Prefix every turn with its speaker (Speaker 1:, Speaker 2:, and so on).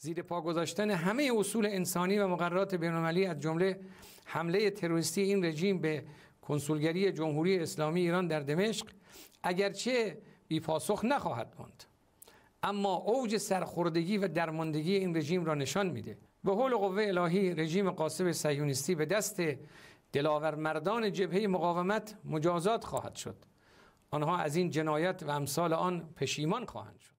Speaker 1: زیر پا گذاشتن همه اصول انسانی و مقررات بینالمللی از جمله حمله تروریستی این رژیم به کنسولگری جمهوری اسلامی ایران در دمشق اگرچه بی پاسخ نخواهد ماند اما اوج سرخوردگی و درماندگی این رژیم را نشان میده به حول قوه الهی رژیم قاسب سیونیستی به دست دلاور مردان جبهه مقاومت مجازات خواهد شد آنها از این جنایت و امثال آن پشیمان خواهند شد